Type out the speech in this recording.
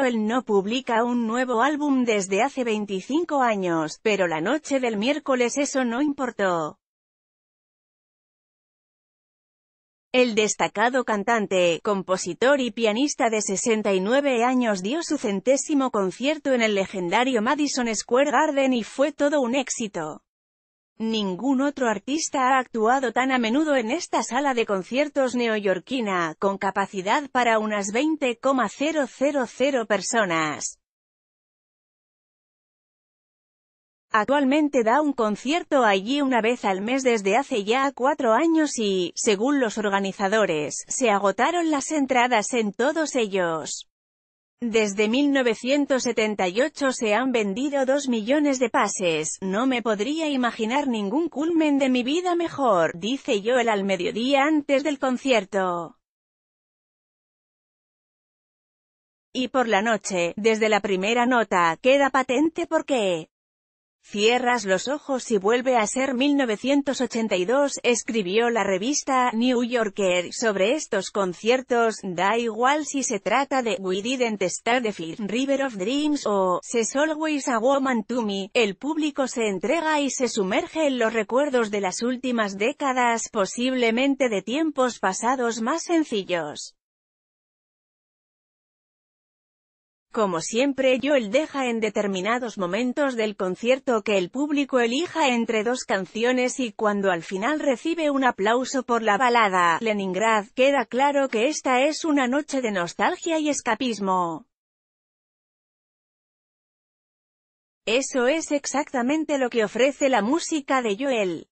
Joel no publica un nuevo álbum desde hace 25 años, pero la noche del miércoles eso no importó. El destacado cantante, compositor y pianista de 69 años dio su centésimo concierto en el legendario Madison Square Garden y fue todo un éxito. Ningún otro artista ha actuado tan a menudo en esta sala de conciertos neoyorquina, con capacidad para unas 20,000 personas. Actualmente da un concierto allí una vez al mes desde hace ya cuatro años y, según los organizadores, se agotaron las entradas en todos ellos. Desde 1978 se han vendido dos millones de pases, no me podría imaginar ningún culmen de mi vida mejor, dice Joel al mediodía antes del concierto. Y por la noche, desde la primera nota, queda patente por qué. Cierras los ojos y vuelve a ser 1982, escribió la revista New Yorker sobre estos conciertos, da igual si se trata de We Didn't Start the Fire, River of Dreams o Says Always a Woman to Me, el público se entrega y se sumerge en los recuerdos de las últimas décadas, posiblemente de tiempos pasados más sencillos. Como siempre Joel deja en determinados momentos del concierto que el público elija entre dos canciones y cuando al final recibe un aplauso por la balada Leningrad, queda claro que esta es una noche de nostalgia y escapismo. Eso es exactamente lo que ofrece la música de Joel.